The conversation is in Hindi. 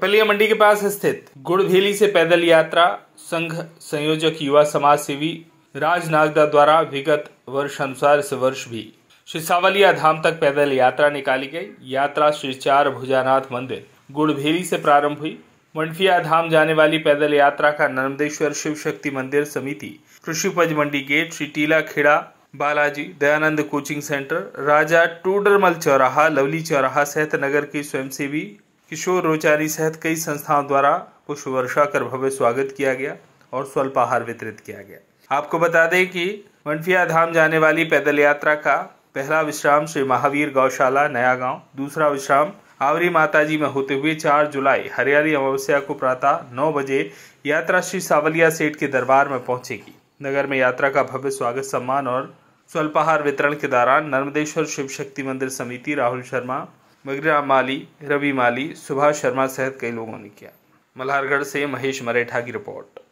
पिपलिया मंडी के पास स्थित गुड़भेली से पैदल यात्रा संघ संयोजक युवा समाज सेवी राज नागदा द्वारा विगत वर्ष अनुसार इस वर्ष भी श्री सावलिया धाम तक पैदल यात्रा निकाली गई यात्रा श्री चार भुजानाथ मंदिर गुड़भेली से प्रारंभ हुई मंडफिया धाम जाने वाली पैदल यात्रा का नर्मदेश्वर शिव शक्ति मंदिर समिति कृषि मंडी gate Shri Teela Khera Balaji Dayanand coaching centre Raja Todarmal चौराहा लवली चौराहा सहित नगर के स्वयंसेवी किशोर रोचारी सहित कई संस्थाओं द्वारा पुष्प वर्षा कर भव्य स्वागत किया गया और स्वल्प आहार वितरित किया गया आपको बता दें कि मंडफिया धाम जाने वाली पैदल यात्रा का पहला विश्राम श्री महावीर गौशाला नया गांव दूसरा विश्राम आवरी माताजी में होते हुए 4 जुलाई हरियाली अमावस्या को प्रातः 9 बजे यात्रा श्री सावलिया सेठ के दरबार में पहुंचेगी नगर में यात्रा का भव्य स्वागत सम्मान और स्वल्पाहार वितरण के दौरान नर्मदेश्वर शिव शक्ति मंदिर समिति राहुल शर्मा मगरा माली रवि माली सुभाष शर्मा सहित कई लोगों ने किया मल्हारगढ़ से महेश मरेठा की रिपोर्ट